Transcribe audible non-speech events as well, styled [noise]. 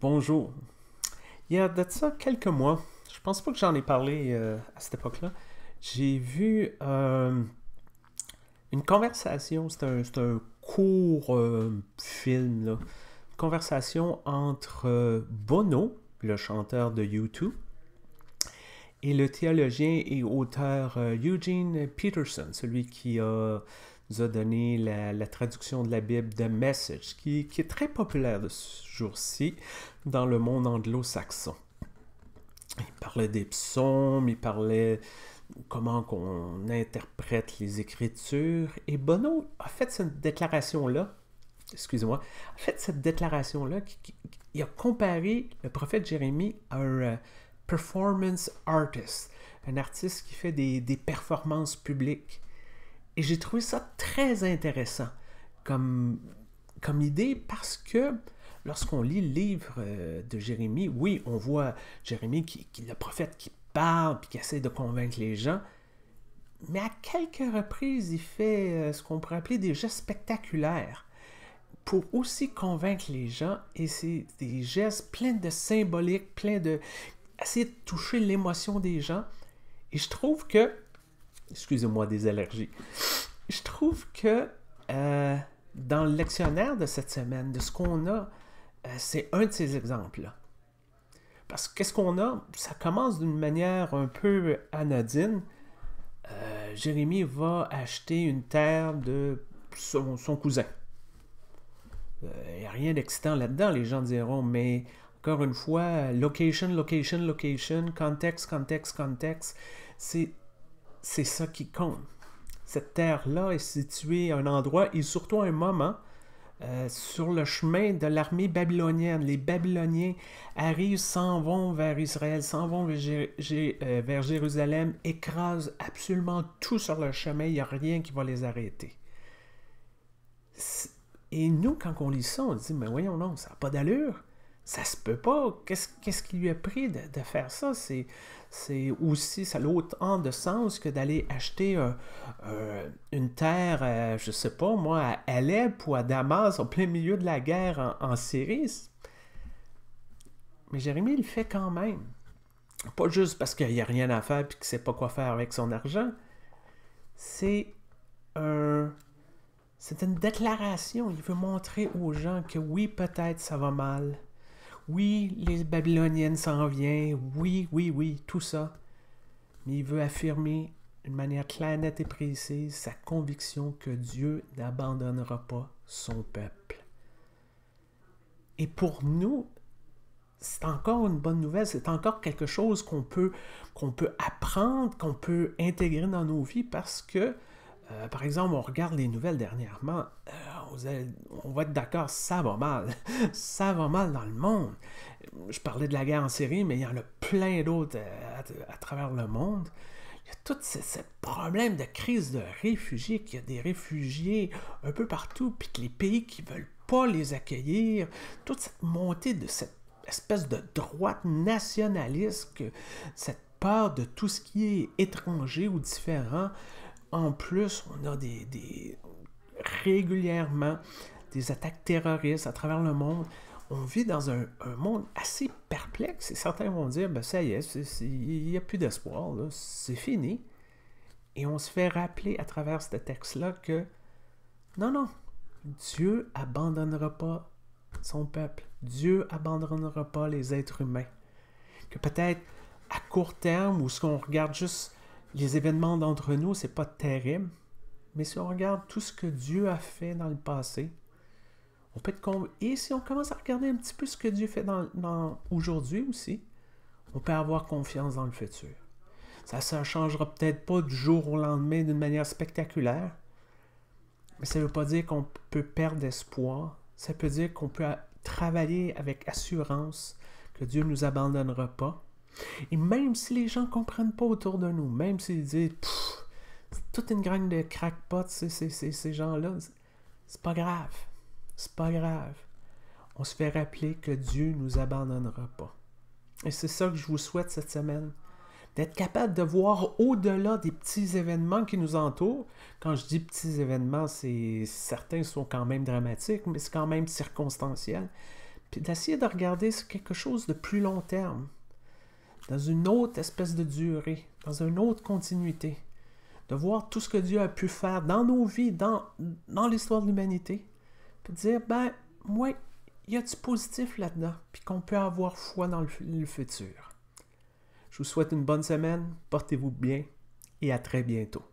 Bonjour. Il y a de ça quelques mois, je pense pas que j'en ai parlé euh, à cette époque-là, j'ai vu euh, une conversation, c'est un, court euh, film, une conversation entre Bono, le chanteur de U2, et le théologien et auteur Eugene Peterson, celui qui a nous a donné la, traduction de la Bible de Message, qui, est très populaire de ce jour-ci dans le monde anglo-saxon. Il parlait des psaumes, il parlait comment qu'on interprète les Écritures. Et Bono a fait cette déclaration-là, excusez-moi, a fait cette déclaration-là, qui, il a comparé le prophète Jérémie à un euh, performance artist, un artiste qui fait des performances publiques. Et j'ai trouvé ça très intéressant comme, comme idée parce que lorsqu'on lit le livre euh, de Jérémie, oui, on voit Jérémie, qui, le prophète qui parle puis qui essaie de convaincre les gens, mais à quelques reprises, il fait euh, ce qu'on pourrait appeler des gestes spectaculaires pour aussi convaincre les gens, et c'est des gestes pleins de symbolique, pleins de... essayer de toucher l'émotion des gens. Et je trouve que... Excusez-moi des allergies je trouve que euh, dans le lectionnaire de cette semaine, de ce qu'on a, euh, c'est un de ces exemples-là. Parce que qu'est-ce qu'on a Ça commence d'une manière un peu anodine. Euh, Jérémie va acheter une terre de son, son cousin. Euh, il n'y a rien d'excitant là-dedans, les gens diront, mais encore une fois, location, location, location, contexte, contexte, contexte, c'est ça qui compte cette terre-là est située à un endroit et surtout à un moment euh, sur le chemin de l'armée babylonienne. Les Babyloniens arrivent, s'en vont vers Israël, s'en vont vers, euh, Jérusalem, écrasent absolument tout sur le chemin, il n'y a rien qui va les arrêter. Et nous, quand on lit ça, on dit, mais voyons non, ça n'a pas d'allure. Ça se peut pas. Qu'est-ce qui lui a pris de, faire ça? c'est aussi, ça a autant de sens que d'aller acheter euh, une terre, euh, je sais pas moi, à Alep ou à Damas, en plein milieu de la guerre en, Syrie. Mais Jérémie le fait quand même. Pas juste parce qu'il n'y a rien à faire et qu'il ne sait pas quoi faire avec son argent. C'est c'est une déclaration. Il veut montrer aux gens que oui, peut-être ça va mal, oui, les Babyloniennes s'en viennent. Oui, oui, oui, tout ça. Mais il veut affirmer d'une manière claire, nette et précise sa conviction que Dieu n'abandonnera pas son peuple. Et pour nous, c'est encore une bonne nouvelle, c'est encore quelque chose qu'on peut, qu'on peut apprendre, qu'on peut intégrer dans nos vies parce que euh, par exemple, on regarde les nouvelles dernièrement, euh, on, va être d'accord, ça va mal. [laughs] ça va mal dans le monde. Je parlais de la guerre en Syrie, mais il y en a plein d'autres euh, à, travers le monde. Il y a tout ce, problème de crise de réfugiés, qu'il y a des réfugiés un peu partout, puis que les pays qui veulent pas les accueillir, toute cette montée de cette espèce de droite nationaliste, cette peur de tout ce qui est étranger ou différent, en plus, on a des, régulièrement des attaques terroristes à travers le monde. On vit dans un, monde assez perplexe et certains vont dire, ben, ça y est, il n'y a plus d'espoir, c'est fini. Et on se fait rappeler à travers ce texte-là que non, non, Dieu abandonnera pas son peuple. Dieu abandonnera pas les êtres humains. Que peut-être à court terme, ou ce qu'on regarde juste les événements d'entre nous, c'est pas terrible, mais si on regarde tout ce que Dieu a fait dans le passé, on peut être Et si on commence à regarder un petit peu ce que Dieu fait dans, aujourd'hui aussi, on peut avoir confiance dans le futur. Ça ne changera peut-être pas du jour au lendemain d'une manière spectaculaire, mais ça ne veut pas dire qu'on peut perdre espoir. Ça peut dire qu'on peut travailler avec assurance que Dieu ne nous abandonnera pas et même si les gens ne comprennent pas autour de nous, même s'ils disent c'est toute une graine de crackpot, ces, ces, gens-là, c'est pas grave. C'est pas grave. On se fait rappeler que Dieu ne nous abandonnera pas. Et c'est ça que je vous souhaite cette semaine. D'être capable de voir au-delà des petits événements qui nous entourent. Quand je dis petits événements, c'est certains sont quand même dramatiques, mais c'est quand même circonstanciel. Puis d'essayer de regarder quelque chose de plus long terme dans une autre espèce de durée, dans une autre continuité, de voir tout ce que Dieu a pu faire dans nos vies, dans, dans l'histoire de l'humanité, puis dire, ben, moi, il y a du positif là-dedans, puis qu'on peut avoir foi dans le futur. Je vous souhaite une bonne semaine, portez-vous bien et à très bientôt.